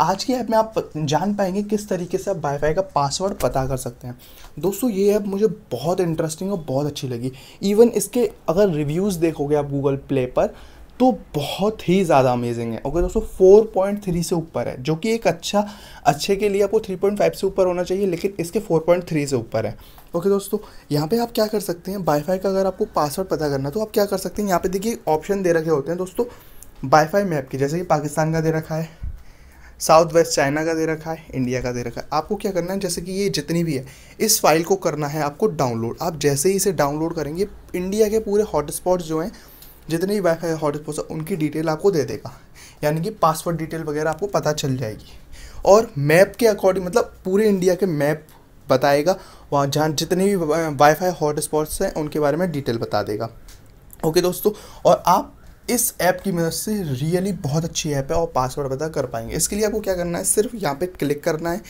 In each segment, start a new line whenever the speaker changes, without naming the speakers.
आज की ऐप में आप जान पाएंगे किस तरीके से आप वाईफाई का पासवर्ड पता कर सकते हैं दोस्तों ये ऐप मुझे बहुत इंटरेस्टिंग और बहुत अच्छी लगी इवन इसके अगर रिव्यूज़ देखोगे आप गूगल प्ले पर तो बहुत ही ज़्यादा अमेजिंग है ओके दोस्तों फोर पॉइंट थ्री से ऊपर है जो कि एक अच्छा अच्छे के लिए आपको थ्री पॉइंट फाइव से ऊपर होना चाहिए लेकिन इसके फोर पॉइंट थ्री से ऊपर है ओके दोस्तों यहाँ पे आप क्या कर सकते हैं वाईफाई का अगर आपको पासवर्ड पता करना तो आप क्या कर सकते हैं यहाँ पे देखिए ऑप्शन दे रखे होते हैं दोस्तों वाईफाई मैप के जैसे कि पाकिस्तान का दे रखा है साउथ वेस्ट चाइना का दे रखा है इंडिया का दे रखा है आपको क्या करना है जैसे कि ये जितनी भी है इस फाइल को करना है आपको डाउनलोड आप जैसे ही इसे डाउनलोड करेंगे इंडिया के पूरे हॉटस्पॉट जो हैं जितने भी फाई हॉटस्पॉट्स हैं उनकी डिटेल आपको दे देगा यानी कि पासवर्ड डिटेल वगैरह आपको पता चल जाएगी और मैप के अकॉर्डिंग मतलब पूरे इंडिया के मैप बताएगा वहाँ जहाँ जितने भी वाईफाई हॉटस्पॉट्स हैं उनके बारे में डिटेल बता देगा ओके okay, दोस्तों और आप इस ऐप की मदद से रियली बहुत अच्छी ऐप है और पासवर्ड पता कर पाएंगे इसके लिए आपको क्या करना है सिर्फ यहाँ पे क्लिक करना है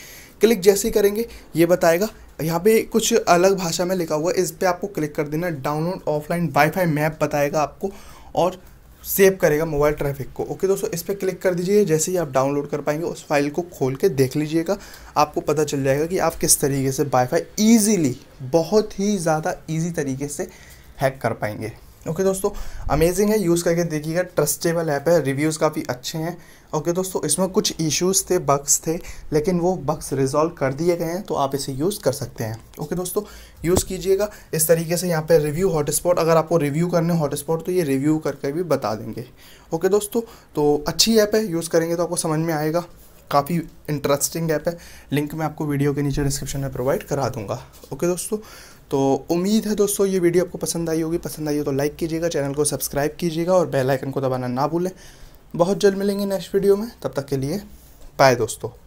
क्लिक जैसे ही करेंगे ये बताएगा यहाँ पे कुछ अलग भाषा में लिखा हुआ है इस पर आपको क्लिक कर देना डाउनलोड ऑफलाइन वाईफाई मैप बताएगा आपको और सेव करेगा मोबाइल ट्रैफिक को ओके दोस्तों इस पर क्लिक कर दीजिए जैसे ही आप डाउनलोड कर पाएंगे उस फाइल को खोल के देख लीजिएगा आपको पता चल जाएगा कि आप किस तरीके से वाईफाई ईजीली बहुत ही ज़्यादा ईजी तरीके से हैक कर पाएंगे ओके okay, दोस्तों अमेजिंग है यूज़ करके देखिएगा ट्रस्टेबल ऐप है रिव्यूज़ काफ़ी अच्छे हैं ओके okay, दोस्तों इसमें कुछ इश्यूज थे बग्स थे लेकिन वो बग्स रिजॉल्व कर दिए गए हैं तो आप इसे यूज़ कर सकते हैं ओके okay, दोस्तों यूज़ कीजिएगा इस तरीके से यहाँ पे रिव्यू हॉटस्पॉट अगर आपको रिव्यू करने हॉटस्पॉट तो ये रिव्यू करके भी बता देंगे ओके दोस्तों तो अच्छी ऐप है यूज़ करेंगे तो आपको समझ में आएगा काफ़ी इंटरेस्टिंग ऐप है लिंक मैं आपको वीडियो के नीचे डिस्क्रिप्शन में प्रोवाइड करा दूँगा ओके दोस्तों तो उम्मीद है दोस्तों ये वीडियो आपको पसंद आई होगी पसंद आई हो तो लाइक कीजिएगा चैनल को सब्सक्राइब कीजिएगा और बेल आइकन को दबाना ना भूलें बहुत जल्द मिलेंगे नेक्स्ट वीडियो में तब तक के लिए बाय दोस्तों